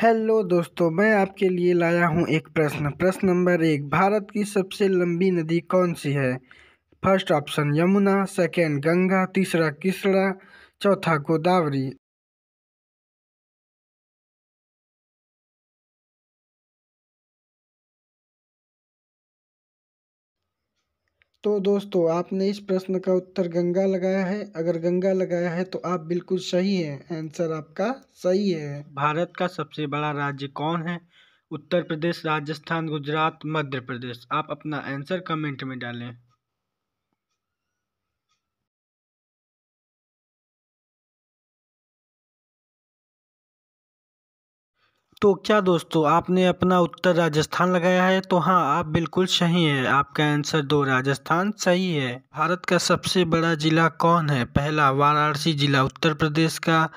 hello दोस्तों मैं आपके लिए लाया हूं एक प्रश्न प्रश्न नंबर एक भारत की सबसे लंबी नदी कौन सी है first option Yamuna second Ganga तीसरा किसड़ा चौथा गोदावरी तो दोस्तों आपने इस प्रश्न का उत्तर गंगा लगाया है अगर गंगा लगाया है तो आप बिल्कुल सही हैं आंसर आपका सही है भारत का सबसे बड़ा राज्य कौन है उत्तर प्रदेश राजस्थान गुजरात मध्य प्रदेश आप अपना आंसर कमेंट में डालें तो क्या दोस्तों आपने अपना उत्तर राजस्थान लगाया है तो हाँ आप बिल्कुल सही हैं आपका आंसर दो राजस्थान सही है भारत का सबसे बड़ा जिला कौन है पहला वाराणसी जिला उत्तर प्रदेश का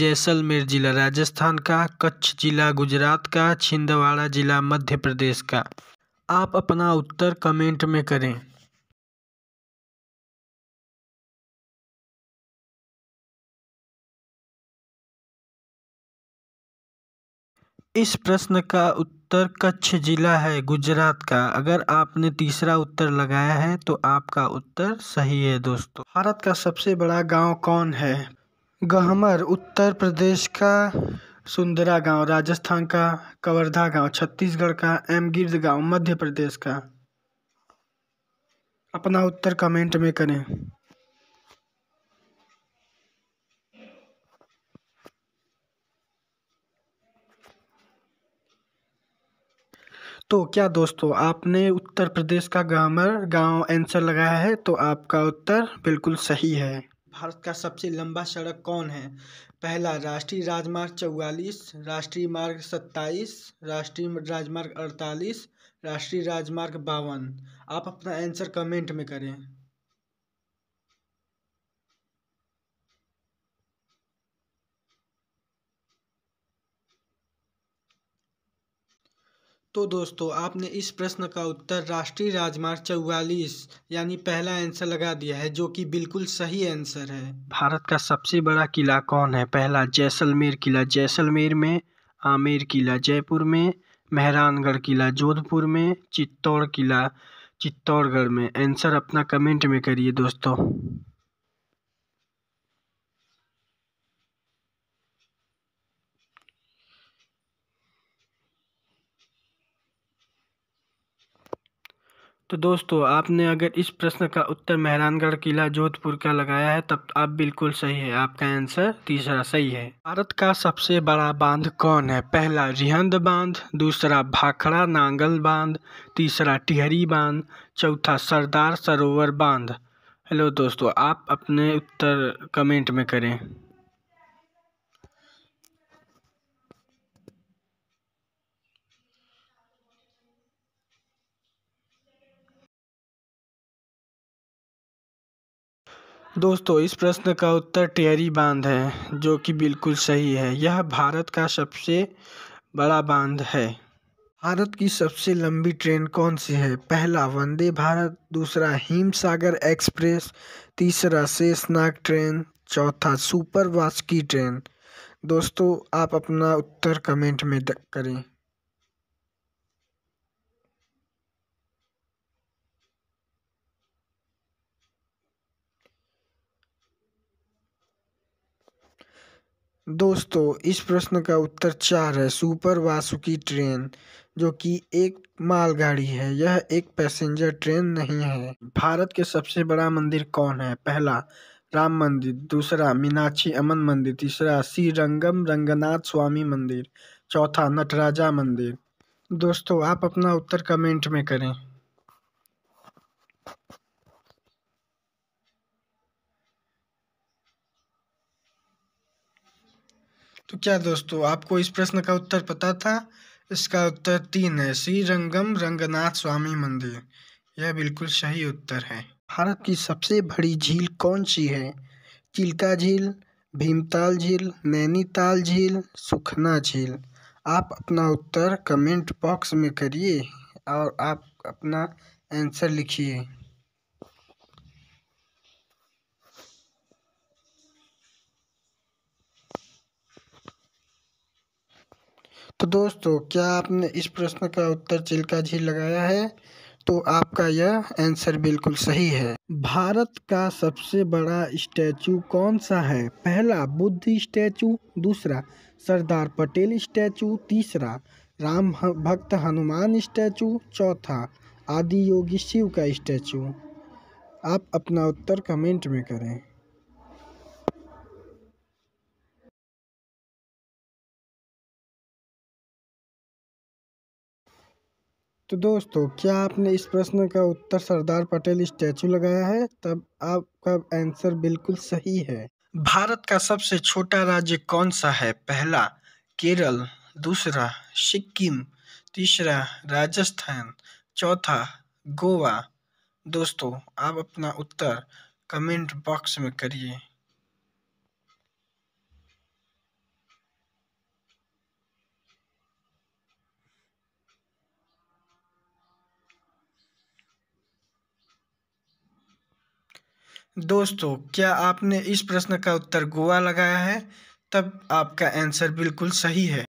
जैसलमेर जिला राजस्थान का कच्छ जिला गुजरात का छिंदवाड़ा जिला मध्य प्रदेश का आप अपना उत्तर कमेंट में करें इस प्रश्न का उत्तर कच्छ ज़िला है गुजरात का अगर आपने तीसरा उत्तर लगाया है तो आपका उत्तर सही है दोस्तों भारत का सबसे बड़ा गाँव कौन है गहमर उत्तर प्रदेश का सुंदरा गांव राजस्थान का कवर्धा गांव छत्तीसगढ़ का एमगिर्द गांव मध्य प्रदेश का अपना उत्तर कमेंट में करें तो क्या दोस्तों आपने उत्तर प्रदेश का गामर गांव आंसर लगाया है तो आपका उत्तर बिल्कुल सही है भारत का सबसे लंबा सड़क कौन है पहला राष्ट्रीय राजमार्ग चौवालीस राष्ट्रीय मार्ग सत्ताईस राष्ट्रीय राजमार्ग अड़तालीस राष्ट्रीय राजमार्ग बावन आप अपना आंसर कमेंट में करें तो दोस्तों आपने इस प्रश्न का उत्तर राष्ट्रीय राजमार्ग चौवालीस यानी पहला आंसर लगा दिया है जो कि बिल्कुल सही आंसर है भारत का सबसे बड़ा किला कौन है पहला जैसलमेर किला जैसलमेर में आमेर किला जयपुर में मेहरानगढ़ किला जोधपुर में चित्तौड़ किला चित्तौड़गढ़ में आंसर अपना कमेंट में करिए दोस्तों तो दोस्तों आपने अगर इस प्रश्न का उत्तर मेहरानगढ़ किला जोधपुर का लगाया है तब आप बिल्कुल सही है आपका आंसर तीसरा सही है भारत का सबसे बड़ा बांध कौन है पहला रिहंद बांध दूसरा भाखड़ा नांगल बांध तीसरा टिहरी बांध चौथा सरदार सरोवर बांध हेलो दोस्तों आप अपने उत्तर कमेंट में करें दोस्तों इस प्रश्न का उत्तर टेहरी बांध है जो कि बिल्कुल सही है यह भारत का सबसे बड़ा बांध है भारत की सबसे लंबी ट्रेन कौन सी है पहला वंदे भारत दूसरा हिमसागर एक्सप्रेस तीसरा शेषनाग ट्रेन चौथा सुपर वास्की ट्रेन दोस्तों आप अपना उत्तर कमेंट में करें दोस्तों इस प्रश्न का उत्तर चार है सुपर वासुकी ट्रेन जो कि एक मालगाड़ी है यह एक पैसेंजर ट्रेन नहीं है भारत के सबसे बड़ा मंदिर कौन है पहला राम मंदिर दूसरा मीनाक्षी अमन मंदिर तीसरा श्री रंगम रंगनाथ स्वामी मंदिर चौथा नटराजा मंदिर दोस्तों आप अपना उत्तर कमेंट में करें तो क्या दोस्तों आपको इस प्रश्न का उत्तर पता था इसका उत्तर तीन है श्री रंगम रंगनाथ स्वामी मंदिर यह बिल्कुल सही उत्तर है भारत की सबसे बड़ी झील कौन सी है चिल्का झील भीमताल झील नैनीताल झील सुखना झील आप अपना उत्तर कमेंट बॉक्स में करिए और आप अपना आंसर लिखिए तो दोस्तों क्या आपने इस प्रश्न का उत्तर चिल्का झील लगाया है तो आपका यह आंसर बिल्कुल सही है भारत का सबसे बड़ा स्टैचू कौन सा है पहला बुद्ध स्टैचू दूसरा सरदार पटेल स्टैचू तीसरा राम भक्त हनुमान स्टैचू चौथा आदि योगी शिव का स्टैचू आप अपना उत्तर कमेंट में करें तो दोस्तों क्या आपने इस प्रश्न का उत्तर सरदार पटेल स्टैचू लगाया है तब आपका आंसर बिल्कुल सही है भारत का सबसे छोटा राज्य कौन सा है पहला केरल दूसरा सिक्किम तीसरा राजस्थान चौथा गोवा दोस्तों आप अपना उत्तर कमेंट बॉक्स में करिए दोस्तों क्या आपने इस प्रश्न का उत्तर गोवा लगाया है तब आपका आंसर बिल्कुल सही है